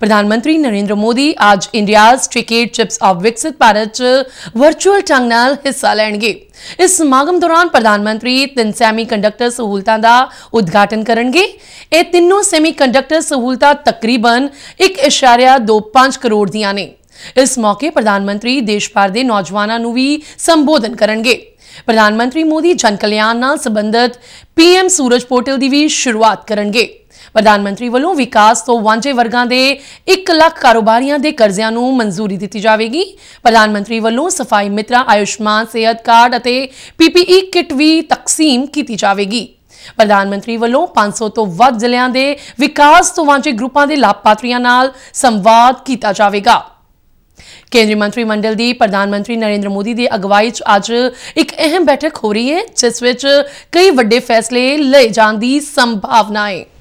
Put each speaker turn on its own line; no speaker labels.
ਪ੍ਰਧਾਨ ਮੰਤਰੀ ਨਰਿੰਦਰ ਮੋਦੀ ਅੱਜ ਇੰਡੀਆਜ਼ ਟ੍ਰਿਕੇਟ ਚਿਪਸ ਆਫ ਵਿਕਸਿਤ ਭਾਰਤ ਚ ਵਰਚੁਅਲ ਟੰਗ ਨਾਲ ਹਿੱਸਾ ਲੈਣਗੇ ਇਸ ਸਮਾਗਮ ਦੌਰਾਨ ਪ੍ਰਧਾਨ ਮੰਤਰੀ ਤਿੰਨ ਸੈਮੀ ਕੰਡਕਟਰ ਸਹੂਲਤਾਂ ਦਾ ਉਦਘਾਟਨ ਕਰਨਗੇ ਇਹ ਤਿੰਨੋਂ ਸੈਮੀ ਕੰਡਕਟਰ ਸਹੂਲਤਾਂ ਤਕਰੀਬਨ 1.25 ਕਰੋੜ ਦੀਆਂ ਨੇ ਇਸ ਮੌਕੇ ਪ੍ਰਧਾਨ ਮੰਤਰੀ ਦੇਸ਼ ਭਰ ਦੇ ਨੌਜਵਾਨਾਂ ਨੂੰ ਵੀ ਸੰਬੋਧਨ ਕਰਨਗੇ ਪ੍ਰਧਾਨ ਮੰਤਰੀ ਮੋਦੀ ਜਨ ਕਲਿਆਣ ਨਾਲ ਸੰਬੰਧਿਤ ਪੀਐਮ ਸੂਰਜ ਪੋਰਟਲ ਦੀ ਵੀ ਸ਼ੁਰੂਆਤ ਕਰਨਗੇ ਪ੍ਰਧਾਨ ਮੰਤਰੀ ਵੱਲੋਂ ਵਿਕਾਸ ਤੋਂ ਵਾਂਝੇ ਵਰਗਾਂ ਦੇ 1 ਲੱਖ ਕਾਰੋਬਾਰੀਆਂ ਦੇ ਕਰਜ਼ਿਆਂ ਨੂੰ ਮਨਜ਼ੂਰੀ ਦਿੱਤੀ ਜਾਵੇਗੀ ਪ੍ਰਧਾਨ ਮੰਤਰੀ ਵੱਲੋਂ ਸਫਾਈ ਮਿੱਤਰਾ ਆਯੁਸ਼ਮਾਨ ਸਿਹਤ ਕਾਰਡ ਅਤੇ ਪੀਪੀਈ ਕਿਟ ਵੀ ਤਕਸੀਮ ਕੀਤੀ ਜਾਵੇਗੀ ਪ੍ਰਧਾਨ ਮੰਤਰੀ ਵੱਲੋਂ 500 ਤੋਂ ਵੱਧ ਜ਼ਿਲ੍ਹਿਆਂ ਦੇ ਵਿਕਾਸ ਤੋਂ ਵਾਂਝੇ ਗਰੁੱਪਾਂ ਦੇ ਲਾਭਪਾਤਰੀਆਂ ਨਾਲ ਸੰਵਾਦ ਕੀਤਾ ਜਾਵੇਗਾ ਕੇਂਦਰੀ ਮੰਤਰੀ ਮੰਡਲ ਦੀ ਪ੍ਰਧਾਨ ਮੰਤਰੀ ਨਰਿੰਦਰ ਮੋਦੀ ਦੀ ਅਗਵਾਈ 'ਚ ਅੱਜ ਇੱਕ ਅਹਿਮ ਬੈਠਕ ਹੋ ਰਹੀ ਹੈ ਜਿਸ ਵਿੱਚ ਕਈ ਵੱਡੇ ਫੈਸਲੇ ਲਏ ਜਾਣ ਦੀ ਸੰਭਾਵਨਾ ਹੈ